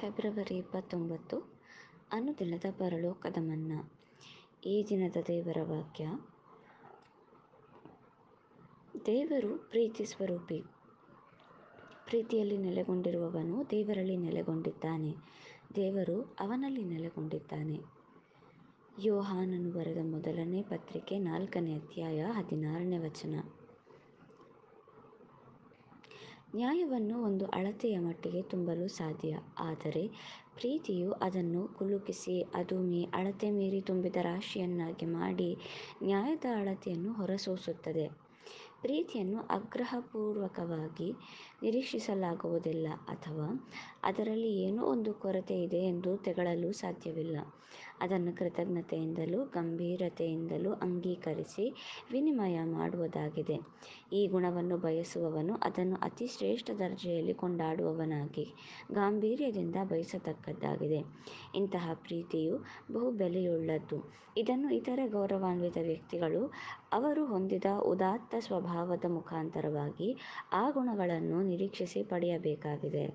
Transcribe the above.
February ಇಪ್ಪತ್ತೊಂಬತ್ತು ಅನುದಿನದ ಪರಲೋಕದ ಮನ್ನಾ ಈ ದಿನದ ದೇವರ ವಾಕ್ಯ ದೇವರು ಪ್ರೀತಿ ಸ್ವರೂಪಿ ಪ್ರೀತಿಯಲ್ಲಿ ನೆಲೆಗೊಂಡಿರುವವನು ದೇವರಲ್ಲಿ ನೆಲೆಗೊಂಡಿದ್ದಾನೆ ದೇವರು ಅವನಲ್ಲಿ ನೆಲೆಗೊಂಡಿದ್ದಾನೆ ಯೋಹಾನನು ಬರೆದ ಮೊದಲನೇ ಪತ್ರಿಕೆ ನಾಲ್ಕನೇ ಅಧ್ಯಾಯ ಹದಿನಾರನೇ ವಚನ ನ್ಯಾಯವನ್ನು ಒಂದು ಅಳತೆಯ ಮಟ್ಟಿಗೆ ತುಂಬಲು ಸಾಧ್ಯ ಆದರೆ ಪ್ರೀತಿಯು ಅದನ್ನು ಕುಲುಕಿಸಿ ಅದು ಮೀ ಅಳತೆ ಮೀರಿ ತುಂಬಿದ ರಾಶಿಯನ್ನಾಗಿ ಮಾಡಿ ನ್ಯಾಯದ ಅಳತೆಯನ್ನು ಹೊರಸೂಸುತ್ತದೆ ಪ್ರೀತಿಯನ್ನು ಆಗ್ರಹಪೂರ್ವಕವಾಗಿ ನಿರೀಕ್ಷಿಸಲಾಗುವುದಿಲ್ಲ ಅಥವಾ ಅದರಲ್ಲಿ ಏನೋ ಒಂದು ಕೊರತೆ ಇದೆ ಎಂದು ತೆಗಳಲು ಸಾಧ್ಯವಿಲ್ಲ ಅದನ್ನು ಕೃತಜ್ಞತೆಯಿಂದಲೂ ಗಂಭೀರತೆಯಿಂದಲೂ ಅಂಗೀಕರಿಸಿ ವಿನಿಮಯ ಮಾಡುವುದಾಗಿದೆ ಈ ಗುಣವನ್ನು ಬಯಸುವವನು ಅದನ್ನು ಅತಿ ಶ್ರೇಷ್ಠ ದರ್ಜೆಯಲ್ಲಿ ಕೊಂಡಾಡುವವನಾಗಿ ಗಾಂಭೀರ್ಯದಿಂದ ಬಯಸತಕ್ಕದ್ದಾಗಿದೆ ಇಂತಹ ಪ್ರೀತಿಯು ಬಹು ಬೆಲೆಯುಳ್ಳದ್ದು ಇದನ್ನು ಇತರ ಗೌರವಾನ್ವಿತ ವ್ಯಕ್ತಿಗಳು ಅವರು ಹೊಂದಿದ ಉದಾತ್ತ ಸ್ವಭಾವ ಭಾವದ ಮುಖಾಂತರವಾಗಿ ಆ ಗುಣಗಳನ್ನು ನಿರೀಕ್ಷಿಸಿ ಪಡೆಯಬೇಕಾಗಿದೆ